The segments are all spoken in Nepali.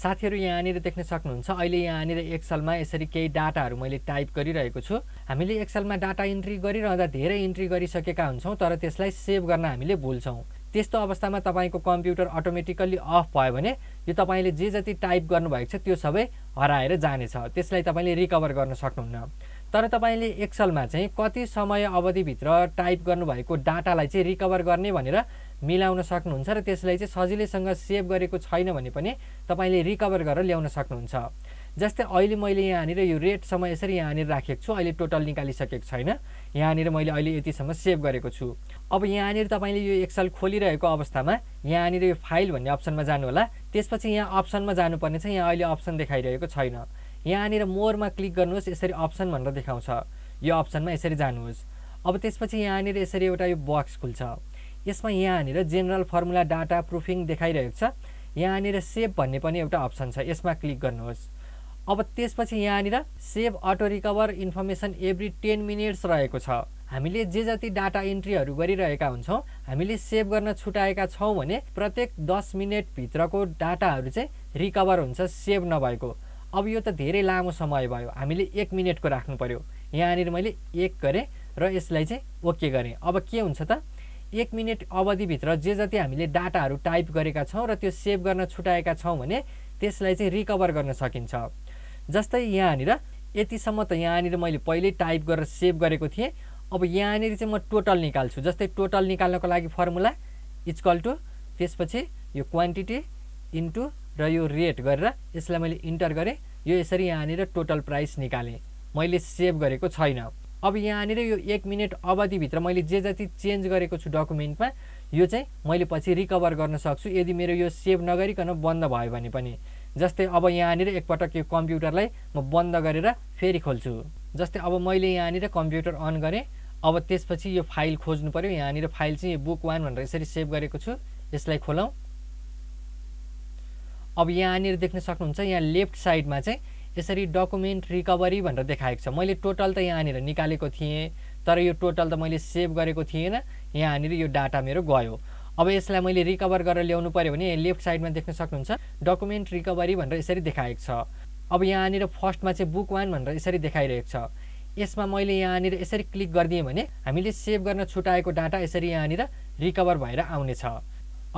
साथीहरू यहाँनिर देख्न सक्नुहुन्छ अहिले यहाँनिर एक्सलमा यसरी केही डाटाहरू मैले टाइप गरिरहेको छु हामीले एक्सलमा डाटा इन्ट्री गरिरहँदा धेरै इन्ट्री गरिसकेका हुन्छौँ तर त्यसलाई सेभ गर्न हामीले भुल्छौँ त्यस्तो अवस्थामा तपाईँको कम्प्युटर अटोमेटिकल्ली अफ भयो भने यो तपाईँले जे जति टाइप गर्नुभएको छ त्यो सबै हराएर जानेछ त्यसलाई तपाईँले रिकभर गर्न सक्नुहुन्न तर तपाईँले एक्सलमा चाहिँ कति समय अवधिभित्र टाइप गर्नुभएको डाटालाई चाहिँ रिकभर गर्ने भनेर मिलाउन सक्नुहुन्छ र त्यसलाई चाहिँ सजिलैसँग सेभ गरेको छैन भने पनि तपाईँले रिकभर गरेर ल्याउन सक्नुहुन्छ जस्तै अहिले मैले यहाँनिर यो रेटसम्म यसरी यहाँनिर राखेको छु अहिले टोटल निकालिसकेको छैन यहाँनिर मैले अहिले यतिसम्म सेभ गरेको छु अब यहाँनिर तपाईँले यो एक्सल खोलिरहेको अवस्थामा यहाँनिर यो फाइल भन्ने अप्सनमा जानुहोला त्यसपछि यहाँ अप्सनमा जानुपर्ने छ यहाँ अहिले अप्सन देखाइरहेको छैन यहाँनिर मोरमा क्लिक गर्नुहोस् यसरी अप्सन भनेर देखाउँछ यो अप्सनमा यसरी जानुहोस् अब त्यसपछि यहाँनिर यसरी एउटा यो बक्स खुल्छ यसमा यहाँनिर जेनरल फर्मुला डाटा प्रुफिङ देखाइरहेको छ यहाँनिर सेभ भन्ने पनि एउटा अप्सन छ यसमा क्लिक गर्नुहोस् अब त्यसपछि यहाँनिर save auto recover information every ten minutes रहेको छ हामीले जे जति डाटा इन्ट्रीहरू गरिरहेका हुन्छौँ हामीले सेभ गर्न छुट्याएका छौँ भने प्रत्येक दस मिनटभित्रको डाटाहरू चाहिँ रिकभर हुन्छ सेभ नभएको अब यो त धेरै लामो समय भयो हामीले एक मिनटको राख्नु पऱ्यो यहाँनिर मैले एक गरेँ र यसलाई चाहिँ ओके गरेँ अब के हुन्छ त एक मिनट अवधिभित्र जे जति हामीले डाटाहरू टाइप गरेका छौँ र त्यो सेभ गर्न छुट्याएका छौँ भने त्यसलाई चाहिँ रिकभर गर्न सकिन्छ जस्तै यहाँनिर यतिसम्म त यहाँनिर मैले पहिल्यै टाइप गरेर सेभ गरेको थिएँ अब यहाँनिर चाहिँ म टोटल निकाल्छु जस्तै टोटल निकाल्नको लागि फर्मुला इजकल टु त्यसपछि यो क्वान्टिटी इन्टु र यो रेट गरेर यसलाई मैले इन्टर गरेँ यो यसरी यहाँनिर टोटल प्राइस निकालेँ मैले सेभ गरेको छैन अब यहाँनिर यो एक मिनट अवधिभित्र मैले जे जति चेन्ज गरेको छु डकुमेन्टमा यो चाहिँ मैले पछि रिकभर गर्न सक्छु यदि मेरो यो सेभ नगरिकन बन्द भयो भने पनि जस्तै अब यहाँनिर एकपटक यो कम्प्युटरलाई म बन्द गरेर फेरि खोल्छु जस्तै अब मैले यहाँनिर कम्प्युटर अन गरेँ अब त्यसपछि यो फाइल खोज्नु पऱ्यो यहाँनिर फाइल चाहिँ यो बुक वान भनेर यसरी सेभ गरेको छु यसलाई खोलौँ अब यहाँनिर देख्न सक्नुहुन्छ यहाँ लेफ्ट साइडमा चाहिँ यसरी डकुमेन्ट रिकभरी भनेर देखाएको छ मैले टोटल त यहाँनिर निकालेको थिएँ तर यो टोटल त मैले सेभ गरेको थिएन यहाँनिर यो डाटा मेरो गयो अब यसलाई मैले रिकभर गरेर ल्याउनु पऱ्यो भने लेफ्ट साइडमा देख्न सक्नुहुन्छ डकुमेन्ट रिकभरी भनेर यसरी देखाएको छ अब यहाँनिर फर्स्टमा चाहिँ बुक वान भनेर यसरी देखाइरहेको छ यसमा मैले यहाँनिर यसरी क्लिक गरिदिएँ भने हामीले सेभ गर्न छुट्याएको डाटा यसरी यहाँनिर रिकभर भएर आउनेछ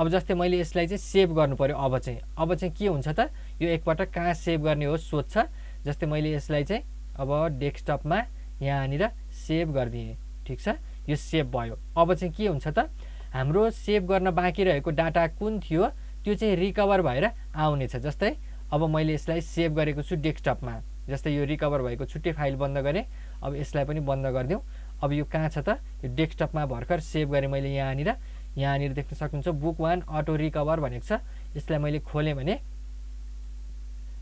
अब जस्तै मैले यसलाई चाहिँ सेभ गर्नु पऱ्यो अब चाहिँ अब चाहिँ के हुन्छ त यो एकपल्ट कहाँ सेभ गर्ने हो सोध्छ जस्तै मैले यसलाई चाहिँ अब डेस्कटपमा यहाँनिर सेभ गरिदिएँ ठिक छ यो सेभ भयो अब चाहिँ के हुन्छ त हाम्रो सेभ गर्न बाँकी रहेको डाटा कुन थियो त्यो चाहिँ रिकभर भएर आउनेछ जस्तै अब मैले यसलाई सेभ गरेको छु डेस्कटपमा जस्तै यो रिकभर भएको छुट्टै फाइल बन्द गरेँ अब यसलाई पनि बन्द गरिदिउँ अब यो कहाँ छ त यो डेस्कटपमा भर्खर सेभ गरेँ मैले यहाँनिर यहाँनिर देख्न सक्नुहुन्छ बुक वान अटो रिकभर भनेको छ यसलाई मैले खोलेँ भने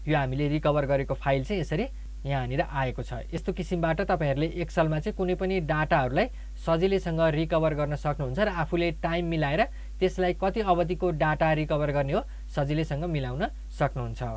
यो हामीले रिकभर गरेको फाइल चाहिँ यसरी यहाँनिर आएको छ यस्तो किसिमबाट तपाईँहरूले एक्सलमा चाहिँ कुनै पनि डाटाहरूलाई सजिलैसँग रिकभर गर्न सक्नुहुन्छ र आफूले टाइम मिलाएर त्यसलाई कति अवधिको डाटा रिकभर गर्ने हो सजिलैसँग मिलाउन सक्नुहुन्छ